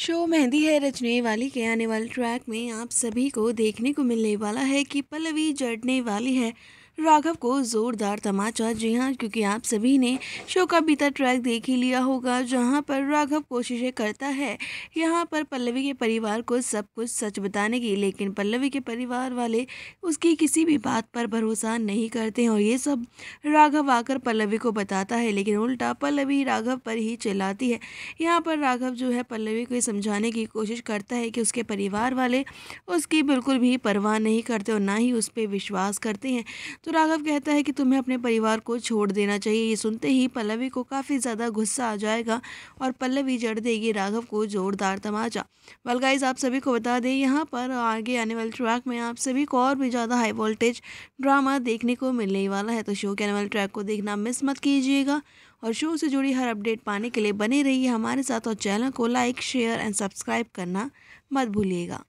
show mehndi है रचने वाली के आने वाले ट्रैक में आप सभी को देखने को मिलने वाला है कि पल्लवी जड़ने वाली है राघव को ज़ोरदार तमाचा जी हाँ क्योंकि आप सभी ने शो का बीता ट्रैक देख ही लिया होगा जहाँ पर राघव कोशिशें करता है यहाँ पर पल्लवी के परिवार को सब कुछ सच बताने की लेकिन पल्लवी के परिवार वाले उसकी किसी भी बात पर भरोसा नहीं करते हैं और ये सब राघव आकर पल्लवी को बताता है लेकिन उल्टा पल्लवी राघव पर ही चिल्लाती है यहाँ पर राघव जो है पल्लवी को समझाने की कोशिश करता है कि उसके परिवार वाले उसकी बिल्कुल भी परवाह नहीं करते और ना ही उस पर विश्वास करते हैं तो तो राघव कहता है कि तुम्हें अपने परिवार को छोड़ देना चाहिए ये सुनते ही पल्लवी को काफ़ी ज़्यादा गुस्सा आ जाएगा और पल्लवी जड़ देगी राघव को जोरदार तमाचा वेल गाइज आप सभी को बता दें यहाँ पर आगे आने वाले ट्रैक में आप सभी को और भी ज़्यादा हाई वोल्टेज ड्रामा देखने को मिलने वाला है तो शो के आने वाले ट्रैक को देखना मिस मत कीजिएगा और शो से जुड़ी हर अपडेट पाने के लिए बने रहिए हमारे साथ और चैनल को लाइक शेयर एंड सब्सक्राइब करना मत भूलिएगा